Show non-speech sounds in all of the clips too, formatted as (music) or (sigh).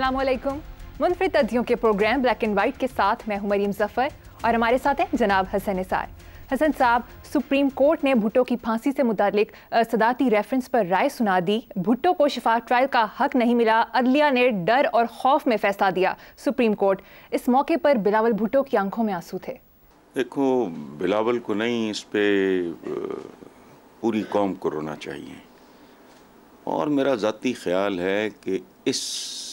असलम मुनफरद अदियों के programme black and white के साथ मैं हूं मरीम जफ़र और हमारे साथ हैं जनाब हसन निसार हसन साहब सुप्रीम कोर्ट ने भुट्टो की फांसी से मुतलिक सदाती रेफरेंस पर राय सुना दी भुट्टो को शिफा ट्रायल का हक नहीं मिला अदलिया ने डर और खौफ में फैसला दिया सुप्रीम कोर्ट इस मौके पर बिलावल भुट्टो की आंखों में आंसू थे देखो बिलावल को नहीं इस पर पूरी कौम को रोना चाहिए और मेरा ज़ाती ख्याल है कि इस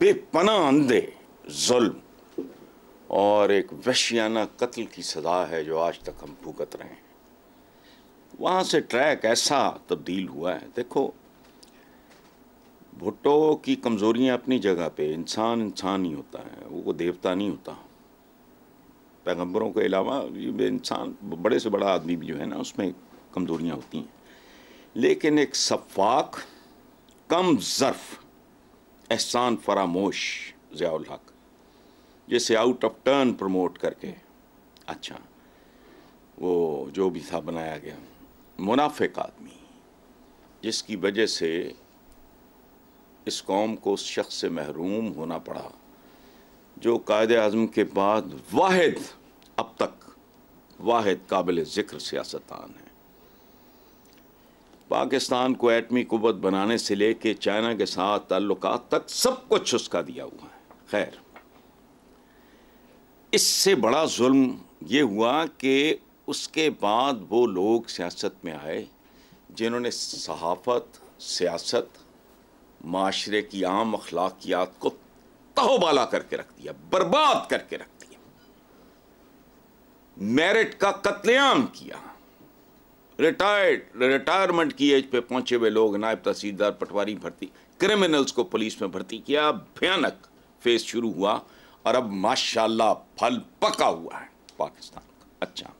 बेपना अंधे जुल्म और एक वशियाना कत्ल की सजा है जो आज तक हम भुगत रहे हैं वहाँ से ट्रैक ऐसा तब्दील हुआ है देखो भुट्टो की कमज़ोरियाँ अपनी जगह पे इंसान इंसान ही होता है वो देवता नहीं होता पैगंबरों के अलावा ये इंसान बड़े से बड़ा आदमी भी जो है ना उसमें कमज़ोरियाँ होती हैं लेकिन एक शफाक कम ज़र्फ़ एहसान फरामोश ज़ियाउल हक जैसे आउट ऑफ टर्न प्रमोट करके अच्छा वो जो भी था बनाया गया मुनाफिक आदमी जिसकी वजह से इस कौम को उस शख्स से महरूम होना पड़ा जो कायद अजम के बाद वाद अब तक वाद काबिल ज़िक्र सियासतान है पाकिस्तान को एटमी कुत बनाने से लेके चाइना के साथ ताल्लुक तक सब कुछ उसका दिया हुआ है खैर इससे बड़ा जुल्म ये हुआ कि उसके बाद वो लोग सियासत में आए जिन्होंने सहाफत सियासत माशरे की आम अखलाकियात को तहोबाला करके रख दिया बर्बाद करके रख दिया मेरिट का कत्लेआम किया रिटायर्ड रिटायरमेंट की एज पे पहुंचे हुए लोग नायब तहसीलदार पटवारी भर्ती क्रिमिनल्स को पुलिस में भर्ती किया भयानक फेस शुरू हुआ और अब माशाल्लाह फल पका हुआ है पाकिस्तान अच्छा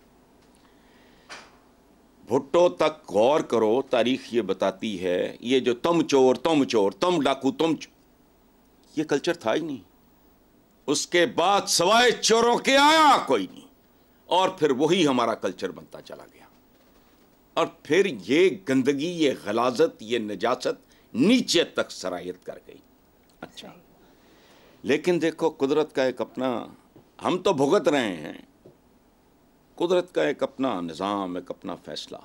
भुट्टो तक गौर करो तारीख ये बताती है ये जो तम चोर तम चोर तम डाकू तुम चोर ये कल्चर था ही नहीं उसके बाद सवाए चोरों के आया कोई नहीं और फिर वही हमारा कल्चर बनता चला गया और फिर ये गंदगी ये गलाजत ये नजासत नीचे तक सराहत कर गई अच्छा लेकिन देखो कुदरत का एक अपना हम तो भुगत रहे हैं कुदरत का एक अपना निज़ाम एक अपना फैसला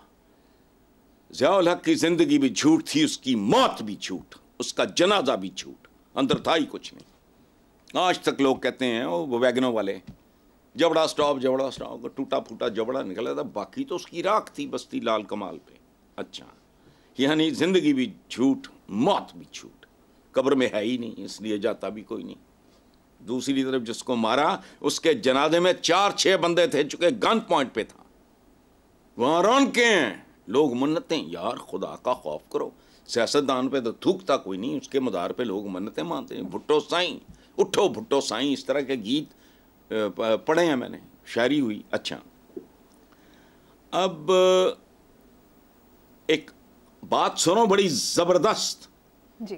ज़ियाल हक की ज़िंदगी भी झूठ थी उसकी मौत भी झूठ उसका जनाजा भी झूठ अंदर था ही कुछ नहीं आज तक लोग कहते हैं वो वैगनों वाले जबड़ा स्टॉप जबड़ा स्टॉप टूटा फूटा जबड़ा निकला था बाकी तो उसकी राख थी बस्ती लाल कमाल पे अच्छा यानी जिंदगी भी झूठ मौत भी झूठ कब्र में है ही नहीं इसलिए जाता भी कोई नहीं दूसरी तरफ जिसको मारा उसके जनाजे में चार छः बंदे थे चुके गन पॉइंट पे था वहाँ रौन के हैं लोग मन्नतें यार खुदा का खौफ करो सियासतदान पे तो थूकता कोई नहीं उसके मदार पे लोग मन्नतें मानते हैं भुट्टो साई उठो भुट्टो साई इस तरह के गीत पढ़े हैं मैंने शायरी हुई अच्छा अब एक बात सुनो बड़ी ज़बरदस्त जी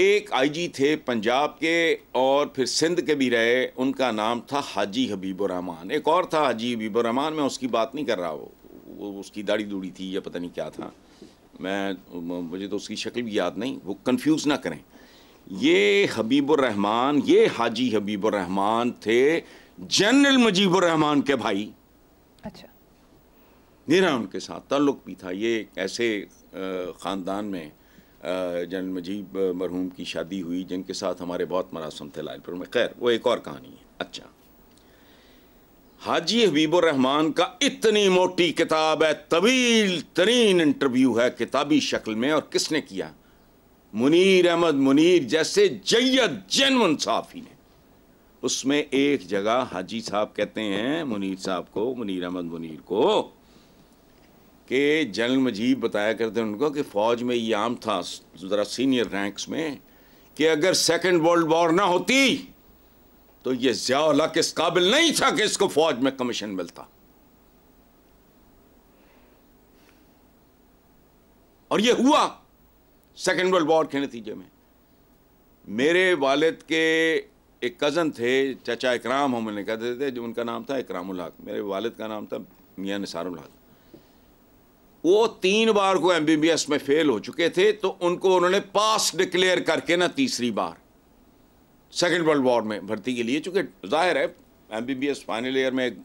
एक आईजी थे पंजाब के और फिर सिंध के भी रहे उनका नाम था हाजी हबीबुररहमान एक और था हाजी हबीबुररहमान मैं उसकी बात नहीं कर रहा वो वो उसकी दाढ़ी दूड़ी थी या पता नहीं क्या था मैं मुझे तो उसकी शक्ल भी याद नहीं वो कंफ्यूज ना करें ये हबीबुररहमान ये हाजी हबीबुररहमान थे जनरल मजीबुररहमान के भाई अच्छा मेरा उनके साथ ताल्लुक भी था ये ऐसे ख़ानदान में जनरल मजीब मरहूम की शादी हुई जिनके साथ हमारे बहुत मरासम थे लालपुर में खैर वो एक और कहानी है अच्छा हाजी हबीबुररहमान का इतनी मोटी किताब है तवील तरीन इंटरव्यू है किताबी शक्ल में और किसने किया मुनीर अहमद मुनीर जैसे जैयद जैन साफ़ी ने उसमें एक जगह हाजी साहब कहते हैं मुनीर साहब को मुनीर अहमद मुनीर को कि जनरल मजीब बताया करते हैं उनको कि फ़ौज में ये आम था ज़रा सीनियर रैंक्स में कि अगर सेकेंड वर्ल्ड वॉर ना होती तो ये ज्याला इस काबिल नहीं था कि इसको फ़ौज में कमीशन मिलता और ये हुआ सेकेंड वर्ल्ड वॉर के नतीजे में मेरे वालिद के एक कज़न थे चचा इकराम हम उन्हें कहते थे जो उनका नाम था इकरामुल हक मेरे वालिद का नाम था मियाँ निसारुल हक वो तीन बार को एम बी बी एस में फेल हो चुके थे तो उनको उन्होंने पास डिक्लेयर करके ना तीसरी बार सेकेंड वर्ल्ड वॉर में भर्ती के लिए चूँकि जाहिर है M B B S final year में एक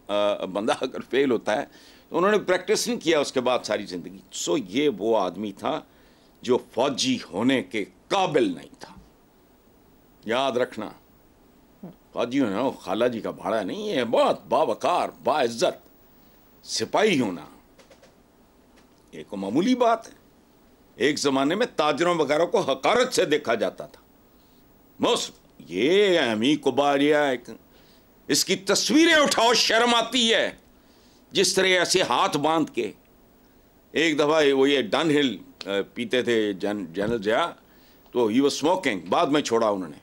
बंदा अगर फेल होता है तो उन्होंने प्रैक्टिस नहीं किया उसके बाद सारी ज़िंदगी सो ये वो आदमी था जो फौजी होने के काबिल नहीं था याद रखना फौजी होना खाला जी का भाड़ा नहीं है बहुत बावकार बाइज्जत सिपाही होना एक तो मामूली बात है एक जमाने में ताजरों वगैरह को हकारत से देखा जाता था मोस्ट ये अहमी कुबारिया इसकी तस्वीरें उठाओ शर्म आती है जिस तरह ऐसे हाथ बांध के एक दफा वो ये डन हिल पीते थे जन जनरल जया तो ही वॉज स्मोकिंग बाद में छोड़ा उन्होंने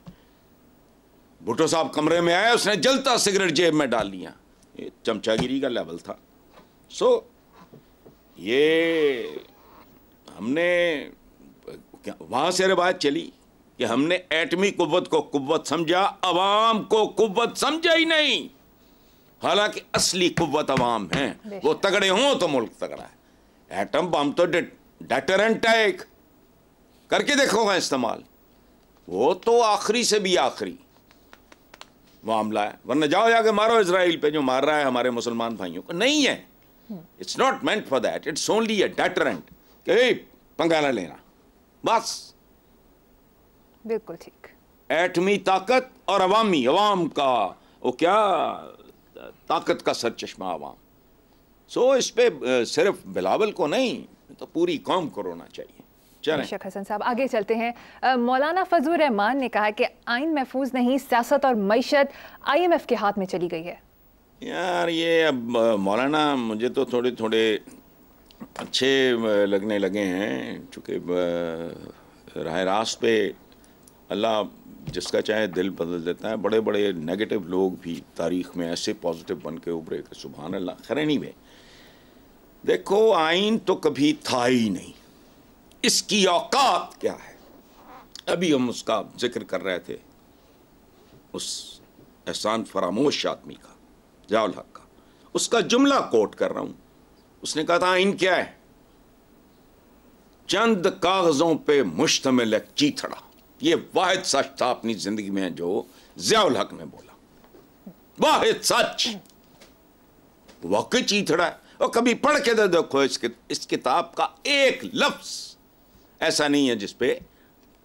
भुटो साहब कमरे में आया उसने जलता सिगरेट जेब में डाल लिया ये चमचागिरी का लेवल था सो so, ये हमने वहाँ से रिवायत चली कि हमने एटमी कुत को कुत समझा अवाम को कुत समझा ही नहीं हालांकि असली कुत अवाम है वो तगड़े हों तो मुल्क तगड़ा है एटम बम तो डेटरेंट टैग करके देखोगा इस्तेमाल वो तो आखिरी से भी आखिरी मामला है वरना जाओ जाके मारो इसराइल पे जो मार रहा है हमारे मुसलमान भाइयों को नहीं है it's not meant for that it's only a deterrent कि पंगा ना लेना बस बिल्कुल ठीक एटमी ताकत और अवामी अवाम का वो क्या ताकत का सर चश्मा अवाम सो so, इस पर सिर्फ बिलावल को नहीं तो पूरी कौम को रोना चाहिए शेख हसन साहब आगे चलते हैं मौलाना फजल रहमान ने कहा कि आइन महफूज नहीं सियासत और मीशत एफ के हाथ में चली गई है यार ये अब मौलाना मुझे तो थोड़े थोड़े अच्छे लगने लगे हैं चूँकि राह रास्त पे अल्लाह जिसका चाहे दिल बदल देता है बड़े बड़े नेगेटिव लोग भी तारीख में ऐसे पॉजिटिव बन के उभरे कि सुबहान अल्लाह नहीं में देखो आइन तो कभी था ही नहीं इसकी औकात क्या है अभी हम उसका जिक्र कर रहे थे उस एहसान फरामोश आदमी का जयाल हक का उसका जुमला कोट कर रहा हूं उसने कहा था आइन क्या है चंद कागजों पे मुश्तमिल चीथड़ा ये वाहिद सच था अपनी जिंदगी में जो जयाल हक ने बोला वाहिद सच वाकई चीथड़ा है और कभी पढ़ के तो देखो इस, इस किताब का एक लफ्ज़ ऐसा नहीं है जिसपे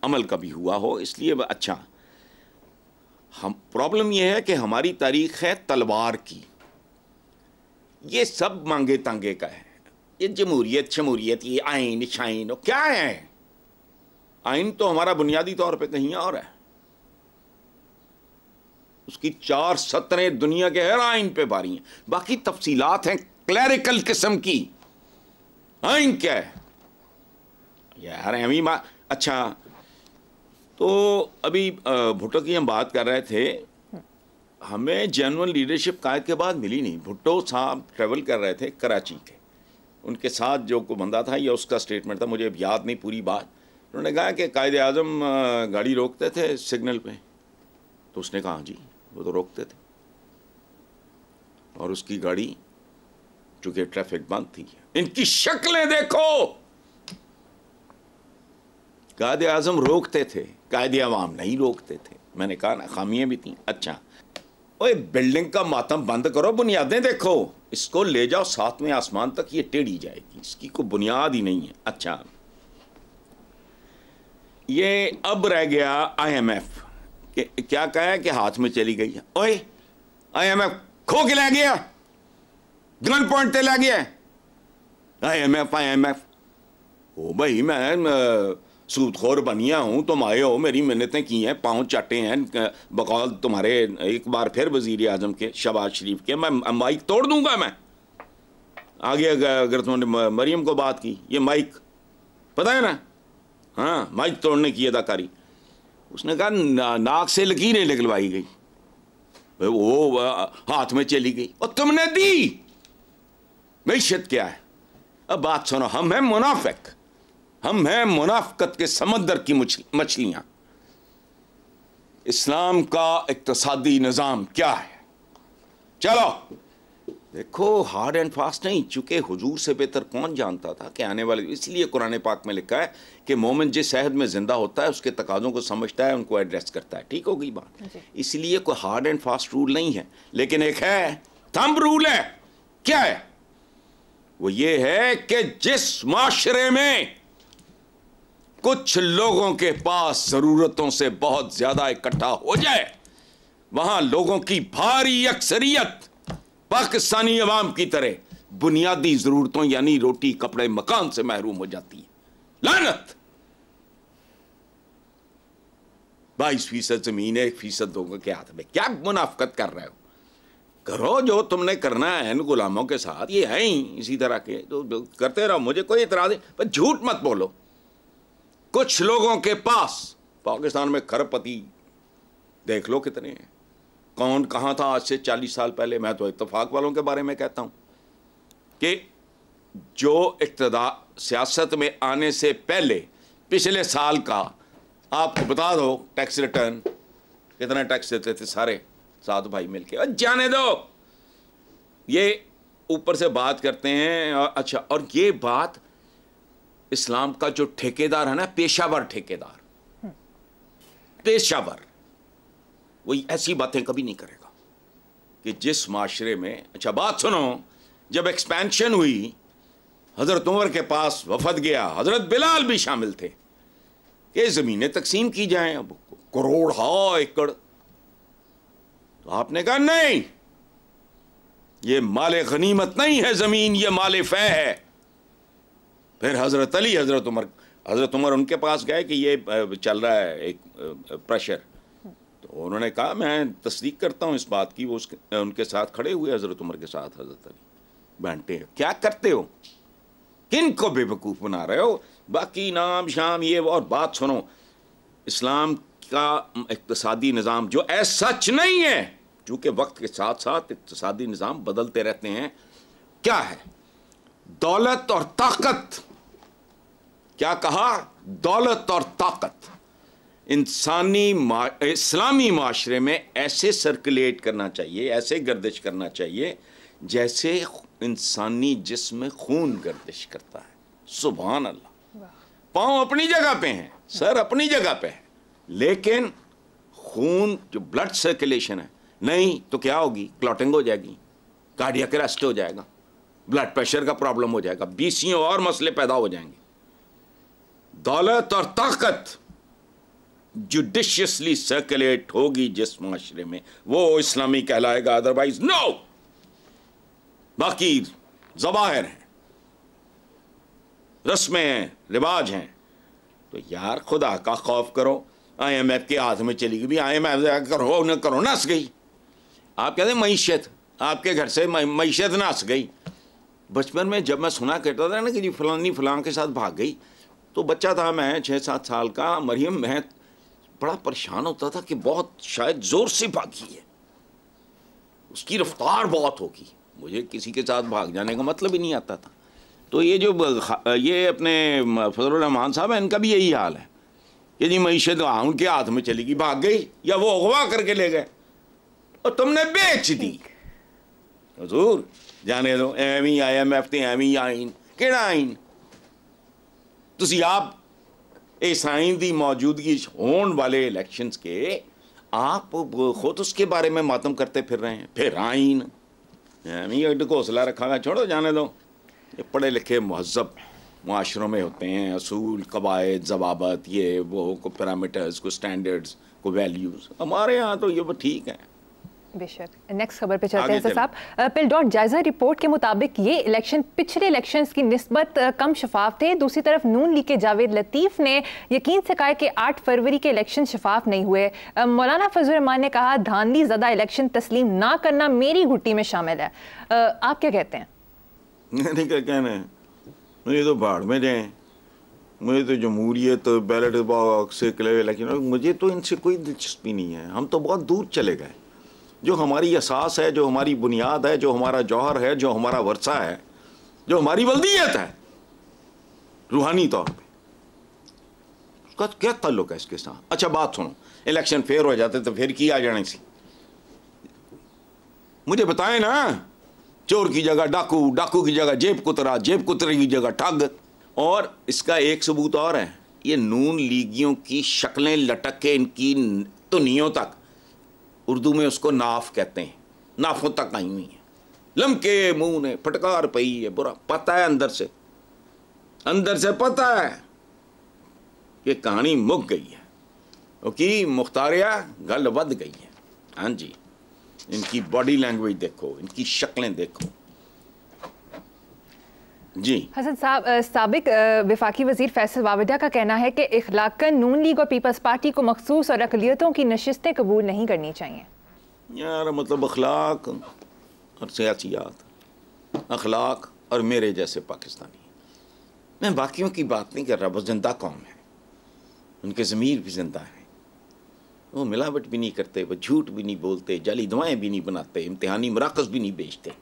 अमल कभी हुआ हो इसलिए अच्छा हम प्रॉब्लम यह है कि हमारी तारीख है तलवार की ये सब मांगे तांगे का है ये जमूरियत शमूरियत ये आइन शाइन क्या है आइन तो हमारा बुनियादी तौर पे कहीं और है उसकी चार सत्रें दुनिया के हर आइन पे भारी हैं बाकी तफसीलात हैं क्लैरिकल किस्म की आइन क्या है यार अभी माँ अच्छा तो अभी भुट्टो की हम बात कर रहे थे हमें जनरल लीडरशिप कायद के बाद मिली नहीं भुट्टो साहब ट्रेवल कर रहे थे कराची के उनके साथ जो को बंदा था या उसका स्टेटमेंट था मुझे अब याद नहीं पूरी बात उन्होंने कहा कि कायद अजम गाड़ी रोकते थे सिग्नल पे तो उसने कहा हाँ जी वो तो रोकते थे और उसकी गाड़ी चूंकि ट्रैफिक बंद थी इनकी शक्लें देखो कायदे आजम रोकते थे कायदे आवाम नहीं रोकते थे मैंने कहा ना खामियां भी थी अच्छा ओए बिल्डिंग का मातम बंद करो बुनियादें देखो इसको ले जाओ साथ में आसमान तक ये टेढ़ी जाएगी इसकी कोई बुनियाद ही नहीं है अच्छा ये अब रह गया आईएमएफ क्या कहा है कि हाथ में चली गई ओए आईएमएफ खो के ले गया गन पॉइंट ते लागे है I M F I M F O भाई मैं सूदखोर बनिया हूँ तुम आए हो मेरी मिन्नतें की हैं पाँव चाटे हैं बकौल तुम्हारे एक बार फिर वजीर अजम के शबाज शरीफ के मैं माइक तोड़ दूंगा मैं आगे अगर तुमने मरियम को बात की ये माइक पता है ना हाँ माइक तोड़ने की अदाकारी उसने कहा ना, नाक से लकीरें निकलवाई गई वो हाथ में चली गई और तुमने दी मीशत क्या है अब बात सुनो हम हैं मुनाफिक हम हैं मुनाफकत के समंदर की मछलियां इस्लाम का इकतसादी निज़ाम क्या है चलो देखो हार्ड एंड फास्ट नहीं चूंकि हुजूर से बेहतर कौन जानता था कि आने वाले इसलिए कुरान पाक में लिखा है कि मोमिन जिस शहद में ज़िंदा होता है उसके तकाज़ों को समझता है उनको एड्रेस करता है ठीक होगी बात इसलिए कोई हार्ड एंड फास्ट रूल नहीं है लेकिन एक है थम रूल है क्या है वो ये है कि जिस माशरे में कुछ लोगों के पास ज़रूरतों से बहुत ज़्यादा इकट्ठा हो जाए वहां लोगों की भारी अक्सरियत पाकिस्तानी अवाम की तरह बुनियादी ज़रूरतों यानी रोटी कपड़े मकान से महरूम हो जाती है लानत बाईस फीसद ज़मीन एक फीसद लोगों के हाथ में क्या मुनाफ्त कर रहे हो करो जो तुमने करना है इन गुलामों के साथ ये है ही इसी तरह के तो करते रहो मुझे कोई इतराज नहीं पर झूठ मत बोलो कुछ लोगों के पास पाकिस्तान में खरपति देख लो कितने हैं कौन कहाँ था आज से चालीस साल पहले मैं तो इतफाक़ वालों के बारे में कहता हूँ कि जो इकतदा सियासत में आने से पहले पिछले साल का आपको बता दो टैक्स रिटर्न कितना टैक्स देते थे सारे साधु भाई मिलके जाने दो ये ऊपर से बात करते हैं और अच्छा और ये बात इस्लाम का जो ठेकेदार है ना पेशावर ठेकेदार हम्म। पेशावर वो ऐसी बातें कभी नहीं करेगा कि जिस माशरे में अच्छा बात सुनो जब एक्सपेंशन हुई हज़रत उमर के पास वफद गया हज़रत बिलाल भी शामिल थे ये ज़मीनें तकसीम की जाएं अब करोड़ हा एकड़ आपने कहा नहीं ये माल गनीमत नहीं है ज़मीन ये माल फै है फिर हज़रत अली हज़रत उमर हज़रत उमर उनके पास गए कि ये चल रहा है एक प्रेशर तो उन्होंने कहा मैं तस्दीक करता हूं इस बात की वो उसके उनके साथ खड़े हुए हज़रत उमर के साथ हज़रत अली बैठे क्या करते हो किन को बेवकूफ़ बना रहे हो बाकी नाम शाम ये और बात सुनो इस्लाम का इकतसादी निज़ाम जो ऐसा सच नहीं है चूंकि वक्त के साथ साथ इकतदी निज़ाम बदलते रहते हैं क्या है दौलत और ताकत क्या कहा दौलत और ताकत इंसानी मा, इस्लामी माशरे में ऐसे सर्कुलेट करना चाहिए ऐसे गर्दिश करना चाहिए जैसे इंसानी जिसम खून गर्दिश करता है सुबह अल्लाह पाँव अपनी जगह पे हैं सर अपनी जगह पे है लेकिन खून जो ब्लड सर्कुलेशन है नहीं तो क्या होगी क्लॉटिंग हो जाएगी कार्डिया अरेस्ट हो जाएगा ब्लड प्रेशर का प्रॉब्लम हो जाएगा बीसियों और मसले पैदा हो जाएंगे दौलत और ताकत जुडिशियसली सर्कुलेट होगी जिस माशरे में वो इस्लामी कहलाएगा अदरवाइज नो बाकी जवाहर हैं रस्में हैं रिवाज हैं तो यार खुदा का खौफ करो आई एम एफ के हाथ में चली गई आई एम एफ करो न करो नस गई आप कहते मीशत आपके घर से मीशत नास गई बचपन में जब मैं सुना करता था ना कि जी फलानी फलान के साथ भाग गई तो बच्चा था मैं छः सात साल का मरियम मैं बड़ा परेशान होता था कि बहुत शायद ज़ोर से भागी है उसकी रफ्तार बहुत होगी मुझे किसी के साथ भाग जाने का मतलब ही नहीं आता था तो ये जो ये अपने फजलरहमान साहब हैं इनका भी यही हाल है कि जी मीशत उनके हाथ में चली गई भाग गई या वो अगवा करके ले गए और तुमने बेच दी हजूर जाने दो M E I M F ते एम ई आइन के आइन ਤੁਸੀਂ आप इस ਆਇਨ की मौजूदगी होने वाले इलेक्शन के आप खुद उसके बारे में मातम करते फिर रहे हैं फिर आइन ही घोसला रखा गया छोड़ो जाने दो ये पढ़े लिखे महजब माशरों में होते हैं असूल कवायद जवाबत ये वो को पैरामीटर्स को स्टैंडर्ड्स को वैल्यूज़ हमारे यहाँ तो ये वो ठीक है बेशक नेक्स्ट खबर पे चलते हैं साहब डॉट जायजा रिपोर्ट के मुताबिक ये इलेक्शन पिछले इलेक्शन की नस्बत कम शफाफ थे दूसरी तरफ नून लीग के जावेद लतीफ़ ने यकीन से कहा कि आठ फरवरी के इलेक्शन शफाफ नहीं हुए मौलाना फजल रमान ने कहा धांधली ज़्यादा इलेक्शन तस्लीम ना करना मेरी घुट्टी में शामिल है आप क्या कहते हैं नहीं क्या कहना है मुझे तो भाड़ में जाए मुझे तो जमहूरियत बैलेट बॉक्स मुझे तो इनसे कोई दिलचस्पी नहीं है हम तो बहुत दूर चले गए जो हमारी एहसास है जो हमारी बुनियाद है जो हमारा जौहर है जो हमारा वर्षा है जो हमारी वल्दियत है रूहानी तौर पर उसका क्या ताल्लुक है इसके साथ अच्छा बात सुनो इलेक्शन फेयर हो जाते तो फिर की आ जाने सी मुझे बताएं ना चोर की जगह डाकू डाकू की जगह जेब कुतरा जेब कुतरे की जगह ठग और इसका एक सबूत और है ये नून लीगियों की शक्लें लटक के इनकी तुनियों तक उर्दू में उसको नाफ कहते हैं नाफों तक आई हुई हैं लमके मुंह ने फटकार पई है बुरा पता है अंदर से अंदर से पता है कि कहानी मुक गई है क्योंकि मुख्तारिया गल बद गई है हाँ जी इनकी बॉडी लैंग्वेज देखो इनकी शक्लें देखो जी हसन साहब सबक विफाकी वजीर फैसल वावडा का कहना है कि इखलाकन नून लीग और पीपल्स पार्टी को मखसूस और अकलीतों की नशस्तें कबूल नहीं करनी चाहिए यार मतलब अखलाक और सियासियात अखलाक और मेरे जैसे पाकिस्तानी मैं बाकी की बात नहीं कर रहा बस जिंदा कौम है उनके ज़मीर भी जिंदा हैं वो मिलावट भी नहीं करते वो झूठ भी नहीं बोलते जाली दुआएँ भी नहीं बनाते इम्तहानी मराकज़ भी नहीं बेचते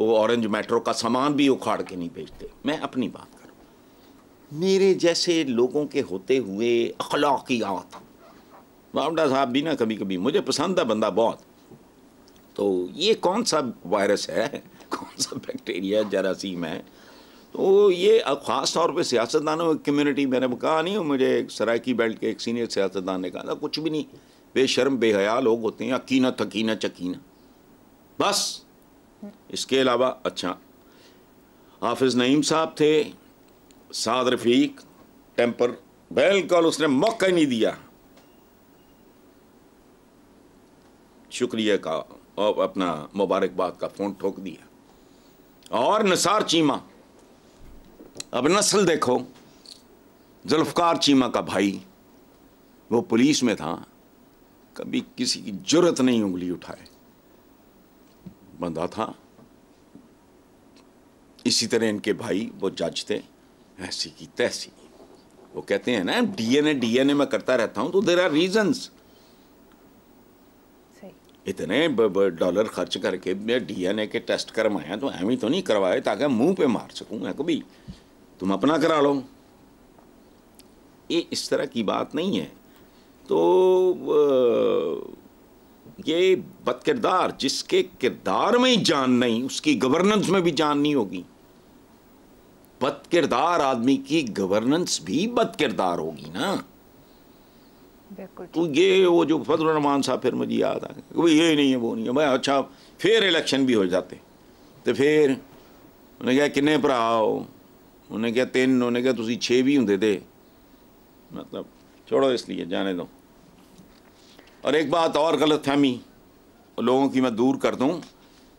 वो ऑरेंज मेट्रो का सामान भी उखाड़ के नहीं बेचते मैं अपनी बात करूँ मेरे जैसे लोगों के होते हुए अखलाकियात बावडा साहब भी ना कभी कभी मुझे पसंद है बंदा बहुत तो ये कौन सा वायरस है (laughs) कौन सा बैक्टीरिया जरासीम है तो ये ख़ास तौर पर सियासतदानों कम्यूनिटी मैंने कहा नहीं मुझे सराकी बेल्ट के एक सीनियर सियासतदान ने कहा था कुछ भी नहीं बेशर्म बेहया लोग होते हैं अकीना थकीना चकीना बस इसके अलावा अच्छा हाफिज़ नईम साहब थे साद रफीक टेम्पर बिल्कुल उसने मौका ही नहीं दिया शुक्रिया का और अपना मुबारकबाद का फ़ोन ठोक दिया और निसार चीमा अब नस्ल देखो जुल्फ़कार चीमा का भाई वो पुलिस में था कभी किसी की जरूरत नहीं उंगली उठाए बंदा था इसी तरह इनके भाई वो जज थे ऐसी की तैसी वो कहते हैं ना डीएनए डीएनए में करता रहता हूं तो देर आर रीजंस इतने डॉलर खर्च करके मैं डीएनए के टेस्ट करवाया तो ही तो नहीं करवाए ताकि मुंह पे मार सकूं मैं कभी तुम अपना करा लो ये इस तरह की बात नहीं है तो ये बदकिरदार जिसके किरदार में ही जान नहीं उसकी गवर्नेंस में भी जान नहीं होगी बद किरदार आदमी की गवर्नेंस भी बद किरदार होगी ना तो ये वो जो फजल रहमान साहब फिर मुझे याद आ गया भाई ये नहीं है वो नहीं है भाई अच्छा फिर इलेक्शन भी हो जाते तो फिर उन्हें क्या किन्ने भरा हो उन्हें क्या तीन उन्हें क्या तुम छे भी होंगे थे मतलब छोड़ो इसलिए जाने दो और एक बात और गलत फहमी लोगों की मैं दूर कर दूँ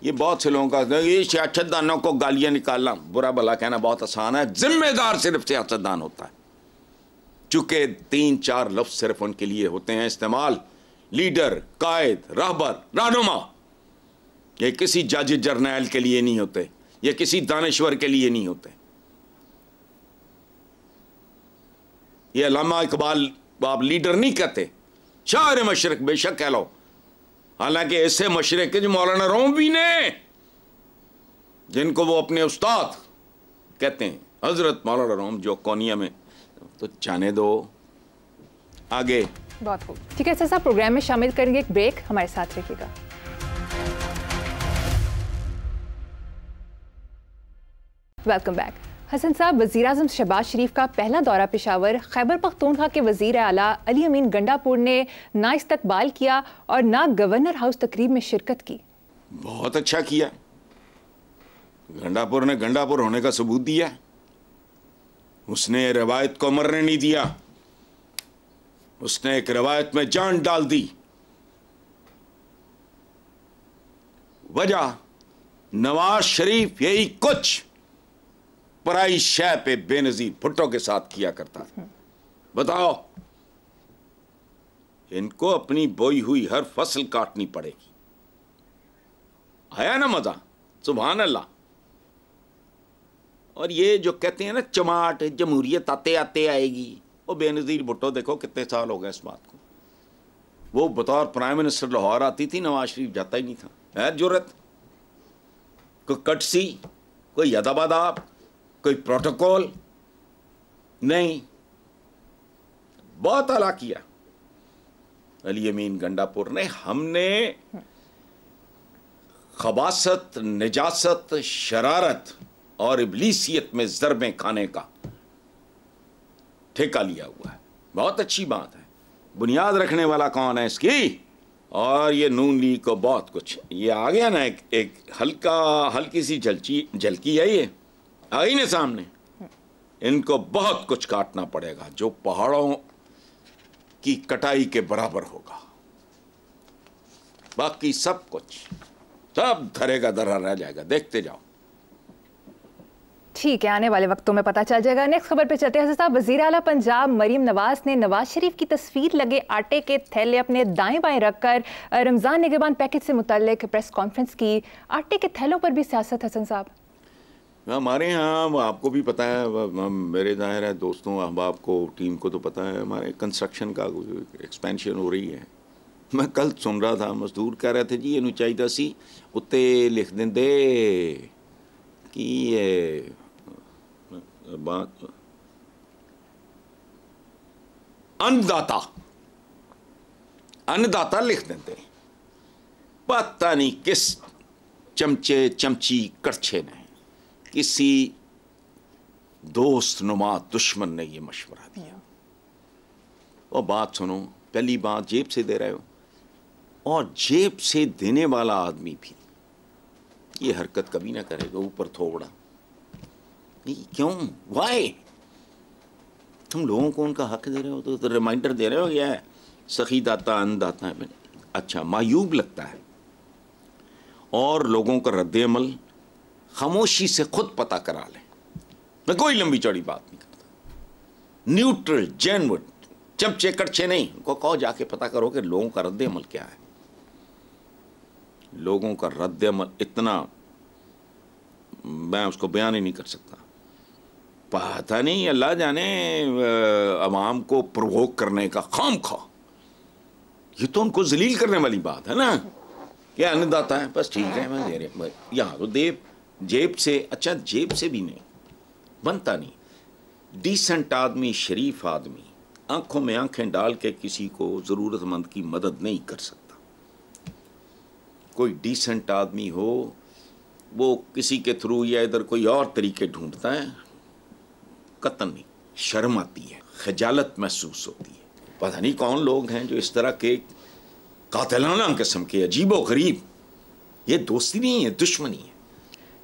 ये बहुत से लोगों का ये सियासतदानों को गालियां निकालना बुरा भला कहना बहुत आसान है जिम्मेदार सिर्फ सियासतदान होता है चूंकि तीन चार लफ्ज सिर्फ उनके लिए होते हैं इस्तेमाल लीडर कायद राहबर रहनुमा ये किसी जज जर्नैल के लिए नहीं होते ये किसी दानश्वर के लिए नहीं होते ये अलामा इकबाल आप लीडर नहीं कहते शायर मशरक बेशक लो हालांकि ऐसे मशरक़ के जो मौलाना भी ने जिनको वो अपने उस्ताद कहते हैं हज़रत मौलाना रोम जो कौनिया में तो जाने दो आगे बहुत खूब ठीक है सर प्रोग्राम में शामिल करेंगे एक ब्रेक हमारे साथ रखिएगा वेलकम बैक हसन साहब वजीर अजम शहबाज शरीफ का पहला दौरा पेशावर खैबर पख्तूनखा के वजीर अला अली अमीन गंडापुर ने ना इस्तकबाल किया और ना गवर्नर हाउस तकरीब में शिरकत की बहुत अच्छा किया गंडापुर ने गंडापुर होने का सबूत दिया उसने रवायत को मरने नहीं दिया उसने एक रवायत में जान डाल दी वजह नवाज शरीफ यही कुछ पराई शह पे बेनजीर भुट्टो के साथ किया करता है बताओ इनको अपनी बोई हुई हर फसल काटनी पड़ेगी आया ना मजा सुबह अल्लाह और ये जो कहते हैं ना चमाट जमहूरियत आते आते आएगी वो बेनज़ीर भुट्टो देखो कितने साल हो गए इस बात को वो बतौर प्राइम मिनिस्टर लाहौर आती थी नवाज शरीफ जाता ही नहीं था है जरूरत कोई कटसी कोई यदाबाद आप कोई प्रोटोकॉल नहीं बहुत आला किया अली अमीन गंडापुर ने हमने खबासत निजासत शरारत और इबलीसियत में जरबे खाने का ठेका लिया हुआ है बहुत अच्छी बात है बुनियाद रखने वाला कौन है इसकी और ये नून लीग को बहुत कुछ ये आ गया ना एक, एक हल्का हल्की सी झलची झलकी है ये आई ने सामने इनको बहुत कुछ काटना पड़ेगा जो पहाड़ों की कटाई के बराबर होगा बाकी सब कुछ सब धरे का धरा रह जाएगा देखते जाओ ठीक है आने वाले वक्तों में पता चल जाएगा नेक्स्ट खबर पे चलते हैं साहब वजीर अला पंजाब मरीम नवाज ने नवाज शरीफ की तस्वीर लगे आटे के थैले अपने दाएं बाएं रखकर रमज़ान निगबान पैकेज से मुतल प्रेस कॉन्फ्रेंस की आटे के थैलों पर भी सियासत हसन साहब हाँ, हमारे यहाँ आपको भी पता है मेरे जाहिर है दोस्तों अहबाब को टीम को तो पता है हमारे कंस्ट्रक्शन का एक्सपेंशन हो रही है मैं कल सुन रहा था मजदूर कह रहे थे जी ਇਹਨੂੰ ਚਾਹੀਦਾ ਸੀ ਉੱਤੇ ਲਿਖ ਦਿੰਦੇ कि ਇਹ अन्नदाता अन्नदाता ਅਨਦਾਤਾ ਲਿਖ ਦਿੰਦੇ पता नहीं किस चमचे चमची ਕਰਛੇ ने किसी दोस्त नुमा दुश्मन ने ये मशवरा दिया और बात सुनो पहली बात जेब से दे रहे हो और जेब से देने वाला आदमी भी ये हरकत कभी ना करेगा ऊपर थोड़ा नहीं क्यों वाई तुम लोगों को उनका हक दे रहे हो तो, तो रिमाइंडर दे रहे हो यह सखी दाता अन्नदाता है अच्छा मायूब लगता है और लोगों का रद्द अमल खामोशी से खुद पता करा लें मैं कोई लंबी चौड़ी बात नहीं करता न्यूट्रल जेनवन जब छे नहीं उनको कहो जाके पता करो कि लोगों का रद्द अमल क्या है लोगों का रद्द अमल इतना मैं उसको बयान ही नहीं कर सकता पता नहीं अल्लाह जाने आवाम को प्रवोक करने का खाम खा ये तो उनको जलील करने वाली बात है ना क्या अन्नदाता है बस ठीक है मैं दे रहे यहाँ तो देव जेब से अच्छा जेब से भी नहीं बनता नहीं डिसेंट आदमी शरीफ आदमी आंखों में आंखें डाल के किसी को ज़रूरतमंद की मदद नहीं कर सकता कोई डिसेंट आदमी हो वो किसी के थ्रू या इधर कोई और तरीके ढूंढता है कतन नहीं शर्म आती है खजालत महसूस होती है पता नहीं कौन लोग हैं जो इस तरह के कातलाना किस्म के अजीबो गरीब ये दोस्ती नहीं है दुश्मनी है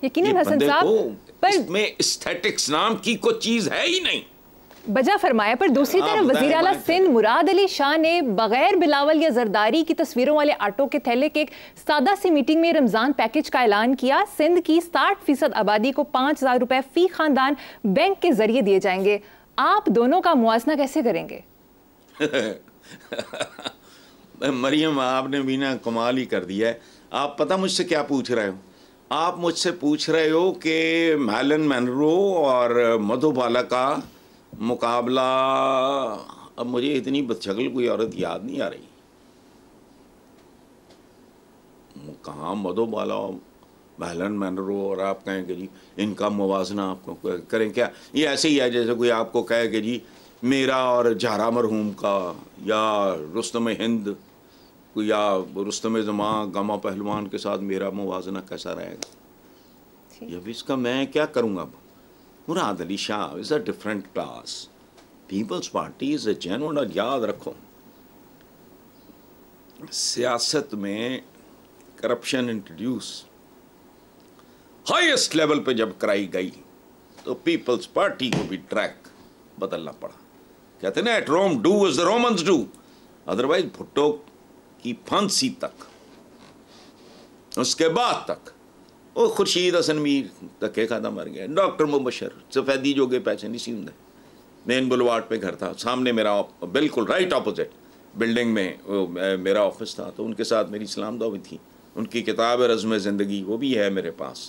यकीनन हसन साहब पर इसमें एस्थेटिक्स नाम की कोई चीज है ही नहीं बजा फरमाया पर दूसरी हाँ, तरफ वजीर अला सिंध मुराद अली शाह ने बगैर बिलावल या जरदारी की तस्वीरों वाले आटो के थैले के एक सादा सी मीटिंग में रमजान पैकेज का ऐलान किया सिंध की साठ फीसद आबादी को पांच हजार रुपए फी खानदान बैंक के जरिए दिए जाएंगे आप दोनों का मुआजना कैसे करेंगे (laughs) मरियम आपने बिना कमाल ही कर दिया है आप पता मुझसे क्या पूछ रहे हो आप मुझसे पूछ रहे हो कि मैलन मैनरो और मधुबाला का मुकाबला अब मुझे इतनी बदशगल कोई औरत याद नहीं आ रही कहाँ मधुबाला महलन मैनरो और आप कहें कि जी इनका मुवजना आपको करें क्या ये ऐसे ही है जैसे कोई आपको कहे कि जी मेरा और जहरा मरहूम का या रुस्तम हिंद या रुस्तम जमा गामा पहलवान के साथ मेरा मुजना कैसा रहेगा जब इसका मैं क्या करूँगा Murad Ali Shah is a different class People's Party is a जैन और याद रखो सियासत में करप्शन इंट्रोड्यूस हाईएस्ट लेवल पे जब कराई गई तो पीपल्स पार्टी को भी ट्रैक बदलना पड़ा कहते ना at Rome do as the Romans do otherwise Bhutto की फांसी तक उसके बाद तक वो खुर्शीद हसन मीर धक्के खाता मर गया डॉक्टर मुबशर सफ़ेदी जोगे पैसे नहीं सी होंगे मेन बुलवार्ड पे घर था सामने मेरा बिल्कुल राइट अपोजिट बिल्डिंग में मेरा ऑफिस था तो उनके साथ मेरी इस्लाम दावी थी उनकी किताब रज़म ज़िंदगी वो भी है मेरे पास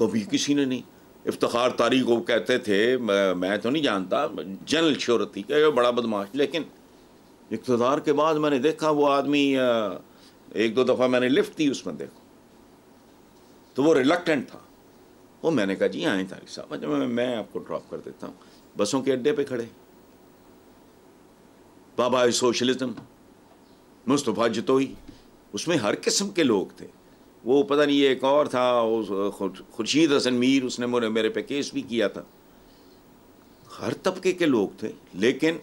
कभी किसी ने नहीं इफ्तार तारीख को कहते थे मैं तो नहीं जानता जनरल शहरत थी कि बड़ा बदमाश लेकिन इकतदार के बाद मैंने देखा वो आदमी एक दो दफ़ा मैंने लिफ्ट दी उसमें देखो तो वो रिलक्टेंट था वो मैंने कहा जी आए तारीख साहब मैं मैं आपको ड्रॉप कर देता हूँ बसों के अड्डे पे खड़े बाबा सोशलिज्म मुस्तफ़ा जतोई उसमें हर किस्म के लोग थे वो पता नहीं एक और था खुर्शीद हसन मीर उसने मेरे पे केस भी किया था हर तबके के लोग थे लेकिन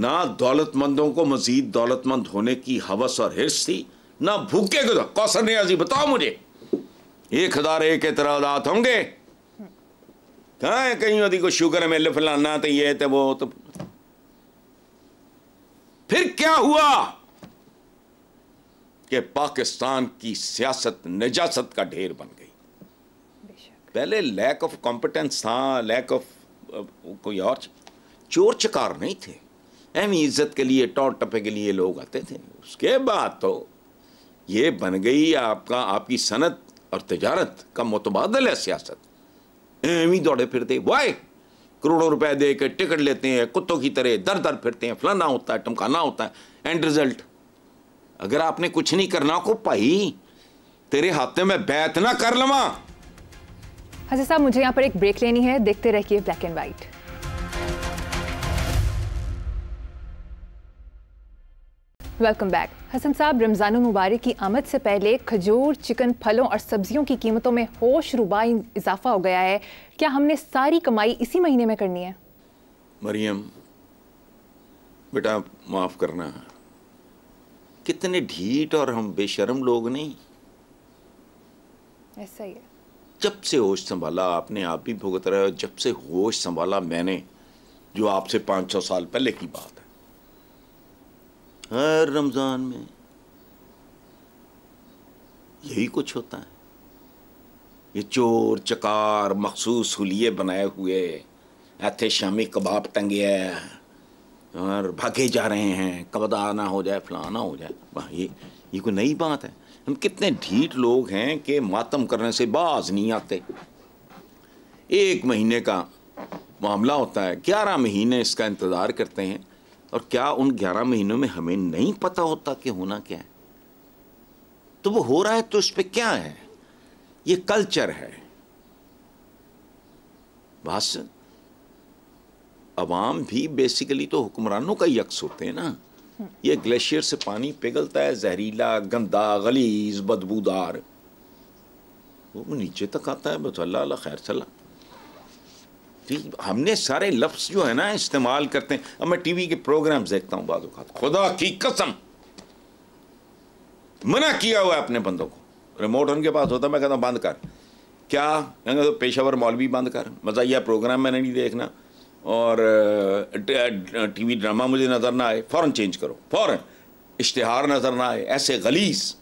ना दौलतमंदों को मजीद दौलतमंद होने की हवस और हिस्स थी ना भूखे को तो कौशन न्याजी बताओ मुझे एक हजार एक एतराजात होंगे कहा है कहीं अभी को शुगर मेले फैलाना तो ये तो वो तो फिर क्या हुआ कि पाकिस्तान की सियासत निजासत का ढेर बन गई पहले लैक ऑफ कॉम्पिटेंस था लैक ऑफ कोई और चोर चकार नहीं थे अहम इज्जत के लिए टॉट टपे के लिए लोग आते थे उसके बाद तो ये बन गई आपका आपकी सनत और तजारत का मुतबादल है सियासत अहमी दौड़े फिरते वाय करोड़ों रुपए दे के टिकट लेते हैं कुत्तों की तरह दर दर फिरते हैं फलाना होता है टमकाना होता है एंड रिजल्ट अगर आपने कुछ नहीं करना को पाई तेरे हाथे में बैत ना कर लवा हजर साहब मुझे यहाँ पर एक ब्रेक लेनी है देखते रहिए black and white welcome back Hasan साहब रमज़ान मुबारक की आमद से पहले खजूर चिकन फलों और सब्जियों की कीमतों में होश रुबा इजाफा हो गया है क्या हमने सारी कमाई इसी महीने में करनी है मरियम बेटा माफ़ करना कितने ढीठ और हम बेशरम लोग नहीं ऐसा ही है जब से होश संभाला आपने आप भी भुगत रहे हो जब से होश संभाला मैंने जो आपसे पाँच सौ साल पहले की बात है हर रमज़ान में यही कुछ होता है ये चोर चकार मखसूस हुलिये बनाए हुए ऐसे शामी कबाब टंगे है और भागे जा रहे हैं कबदा ना हो जाए फलाना हो जाए वाह ये ये कोई नई बात है हम कितने ढीठ लोग हैं कि मातम करने से बाज नहीं आते एक महीने का मामला होता है ग्यारह महीने इसका इंतज़ार करते हैं और क्या उन ग्यारह महीनों में हमें नहीं पता होता कि होना क्या है तो वो हो रहा है तो इस पर क्या है ये कल्चर है बस अवाम भी बेसिकली तो हुक्मरानों का यक्स होते हैं ना ये ग्लेशियर से पानी पिघलता है जहरीला गंदा गलीज बदबूदार वो नीचे तक आता है बस अल्लाह खैर सलाह ठीक हमने सारे लफ्स जो है ना इस्तेमाल करते हैं अब मैं टीवी के प्रोग्राम देखता हूँ बाद खुदा की कसम मना किया हुआ है अपने बंदों को रिमोट उनके पास होता मैं कहता हूँ बंद कर क्या कहते तो पेशावर भी बंद कर मजाया प्रोग्राम मैंने नहीं देखना और टीवी ड्रामा मुझे नज़र ना आए फ़ौर चेंज करो फ़ौर इश्तहार नज़र ना आए ऐसे गलीस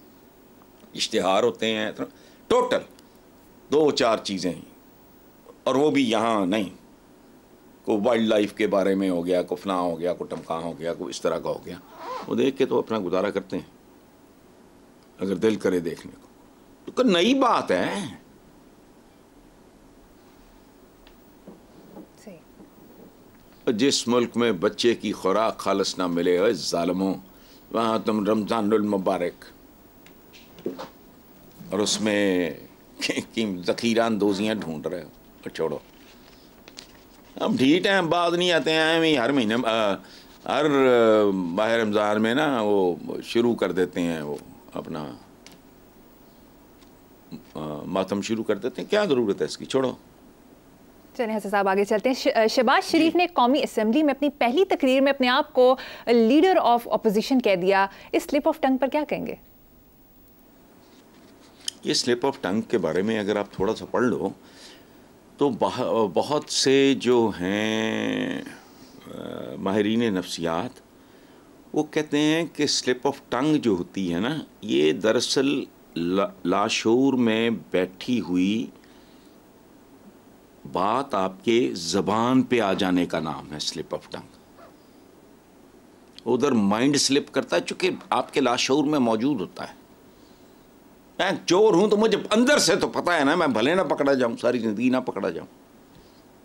इश्तहार होते हैं तो टोटल दो चार चीज़ें और वो भी यहाँ नहीं को वाइल्ड लाइफ के बारे में हो गया को फना हो गया को टमका हो गया को इस तरह का हो गया वो देख के तो अपना गुजारा करते हैं अगर दिल करे देखने को तो नई बात है जिस मुल्क में बच्चे की खुराक खालस ना मिले अरे जालमो वहाँ तुम मुबारक और उसमें (laughs) जखीरा अंदोजियाँ ढूंढ रहे हो पर छोड़ो हम ठीक हैं बाद नहीं आते हैं वहीं हर महीने हर बाहर रमज़ान में ना वो शुरू कर देते हैं वो अपना मातम शुरू कर देते हैं क्या ज़रूरत है इसकी छोड़ो चलिए हसन साहब आगे चलते हैं शहबाज शरीफ ने कौमी असम्बली में अपनी पहली तकरीर में अपने आप को लीडर ऑफ अपोजिशन कह दिया इस स्लिप ऑफ टंग पर क्या कहेंगे ये स्लिप ऑफ टंग के बारे में अगर आप थोड़ा सा पढ़ लो तो बहुत से जो हैं माहरीन नफ्सियात वो कहते हैं कि स्लिप ऑफ टंग जो होती है ना ये दरअसल ला, लाशूर में बैठी हुई बात आपके ज़बान पे आ जाने का नाम है स्लिप ऑफ टंग उधर माइंड स्लिप करता है चूँकि आपके लाशूर में मौजूद होता है मैं चोर हूं तो मुझे अंदर से तो पता है ना मैं भले ना पकड़ा जाऊं सारी ज़िंदगी ना पकड़ा जाऊं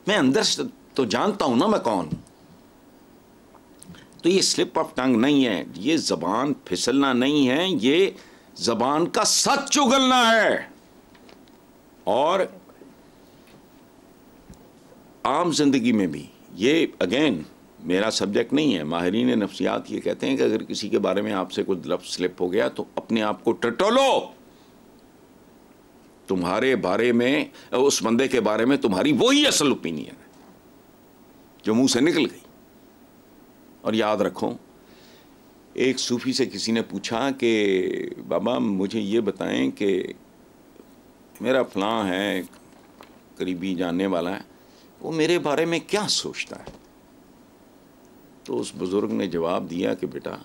मैं अंदर से तो जानता हूं ना मैं कौन हूं तो ये स्लिप ऑफ टंग नहीं है ये जबान फिसलना नहीं है ये जबान का सच उगलना है और आम जिंदगी में भी ये अगेन मेरा सब्जेक्ट नहीं है माहरीन नफ्सियात ये कहते हैं कि अगर किसी के बारे में आपसे कुछ लफ्ज़ स्लिप हो गया तो अपने आप को टटोलो तुम्हारे बारे में उस बंदे के बारे में तुम्हारी वही असल ओपिनियन है जो मुंह से निकल गई और याद रखो एक सूफी से किसी ने पूछा कि बाबा मुझे ये बताएं कि मेरा फलां है करीबी जानने वाला है वो मेरे बारे में क्या सोचता है तो उस बुज़ुर्ग ने जवाब दिया कि बेटा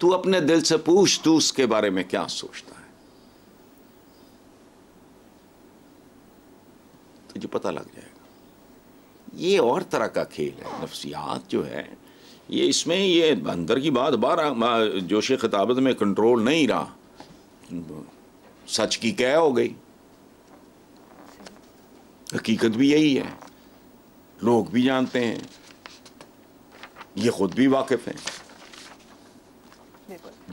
तू अपने दिल से पूछ तू उसके बारे में क्या सोचता है मुझे पता लग जाएगा ये और तरह का खेल है नफ्सियात जो है ये इसमें ये अंदर की बात बार जोश खिताबत में कंट्रोल नहीं रहा सच की क्या हो गई हकीकत भी यही है लोग भी जानते हैं ये खुद भी वाकिफ हैं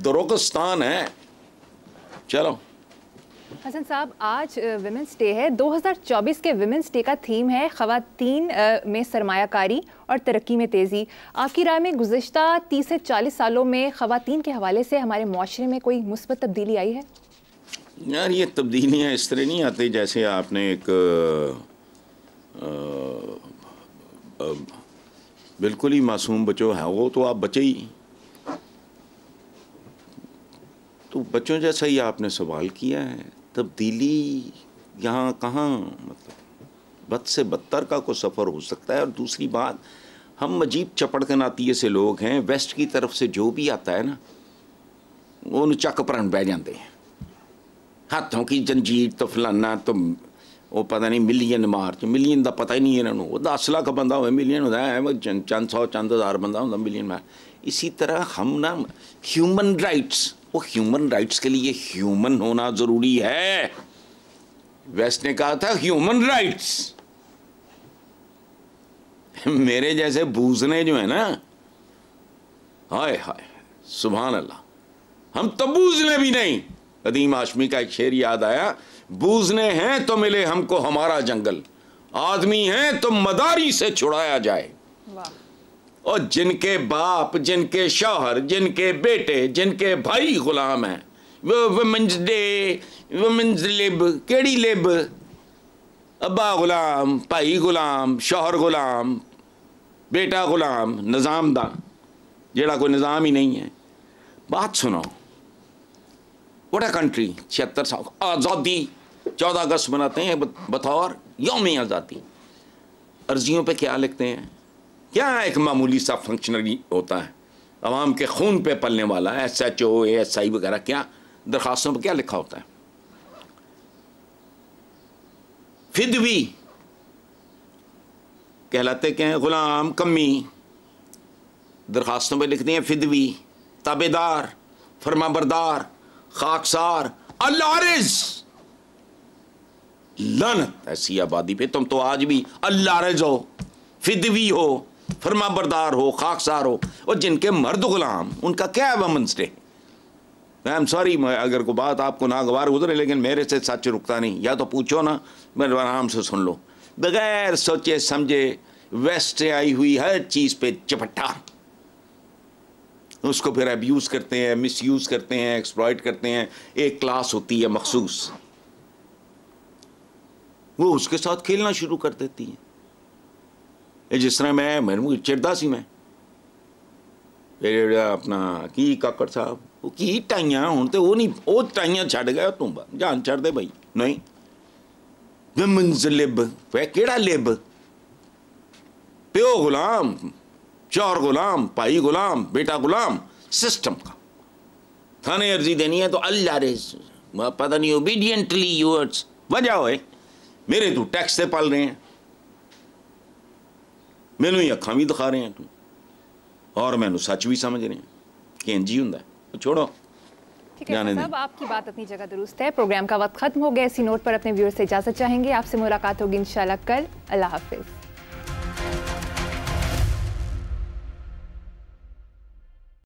दरोगस्तान है चलो हसन साहब आज वेमेंस डे है 2024 के वेमेंस डे का थीम है खातन में सरमाकारी और तरक्की में तेज़ी आपकी राय में गुज्त 30 से 40 सालों में खातन के हवाले से हमारे माशरे में कोई मुस्बत तब्दीली आई है यार ये तब्दीलियाँ इस तरह नहीं आती जैसे आपने एक बिल्कुल ही मासूम बचो है वो तो आप बचे ही तो बच्चों जैसा ही आपने सवाल किया है तब्दीली मतलब यहाँ कहाँ मतलब बद से बदतर का कोई सफ़र हो सकता है और दूसरी बात हम अजीब चपड़ के नातीय से लोग हैं वेस्ट की तरफ से जो भी आता है ना वो चक प्रण बह जाते हैं हाथों की जंजीर तो फलाना तो वो पता नहीं मिलियन मार तो मिलियन का पता ही नहीं है इन्होंने वो दस लाख बंदा हो मिलियन होता है चंद सौ चंद हज़ार बंदा होता मिलियन मार इसी तरह हम ना ह्यूमन राइट्स वो ह्यूमन राइट्स के लिए ह्यूमन होना ज़रूरी है वेस्ट ने कहा था ह्यूमन राइट्स मेरे जैसे बूझने जो है ना हाय हाय सुबह अल्लाह हम तो बूझने भी नहीं कदीम आशमी का एक शेर याद आया बूझने हैं तो मिले हमको हमारा जंगल आदमी हैं तो मदारी से छुड़ाया जाए और जिनके बाप जिनके शौहर जिनके बेटे जिनके भाई गुलाम हैं वो वुमेंस डे वुमेंस लिब केड़ी लिब अब्बा गुलाम भाई गुलाम शौहर गुलाम बेटा गुलाम निज़ाम दा जेड़ा कोई निज़ाम ही नहीं है बात सुनो वट ए कंट्री छिहत्तर साल आज़ादी चौदह अगस्त मनाते हैं बतौर यौम आज़ादी अर्जियों पे क्या लिखते हैं क्या एक मामूली सा फंक्शनरी होता है आवाम के खून पे पलने वाला S H O S I वगैरह क्या दरखास्तों पर क्या लिखा होता है फिदवी कहलाते क्या हैं गुलाम कमी दरखास्तों पर लिखते हैं फिदवी ताबेदार फरमाबरदार खाकसार अल्लारिज लन ऐसी आबादी पे तुम तो आज भी अल्लारिज हो फिदवी हो फरमा बरदार हो खाकसार हो और जिनके मर्द गुलाम उनका क्या है वमन स्टे आई एम सॉरी अगर को बात आपको नागवार गुजरे लेकिन मेरे से सच रुकता नहीं या तो पूछो ना मैं आराम से सुन लो बगैर सोचे समझे वेस्ट से आई हुई हर चीज़ पे चपट्टा उसको फिर अब्यूज़ करते हैं यूज करते हैं एक्सप्लॉयट करते हैं एक क्लास होती है मखसूस वो उसके साथ खेलना शुरू कर देती हैं जिस तरह मैं मैं चिड़ता सी मैं फिर अपना की काकड़ साहब वो की टाइया हूँ तो वो नहीं वो टाइया छड़ गया तू जान छड़ दे भाई नहीं विमंज लिब वह केड़ा लिब प्यो गुलाम चौर गुलाम भाई गुलाम बेटा गुलाम सिस्टम का थाने अर्जी देनी है तो अल्लाह रे पता नहीं ओबीडियंटली यूअर्ट्स वजह हो मेरे तू टैक्स से पाल रहे हैं મેનુંય અખાંં વી દિખા રહે આ તું ઓર મેનું સચ વી સમજ રહે કેંજી હોંડા ઓ છોડો જાનબબ સાબ આપકી બાત اتની જગહ દુરસ્ત હે પ્રોગ્રામ કા વક્ત ખતમ હો ગયા સિનોર્ટ પર અપને વ્યૂઅર્સ સે इजाઝત ચાહેંગે આપસે મુલાકાત હોગી ઇન્શા અલ્લાહ કલ અલ્લાહ હફ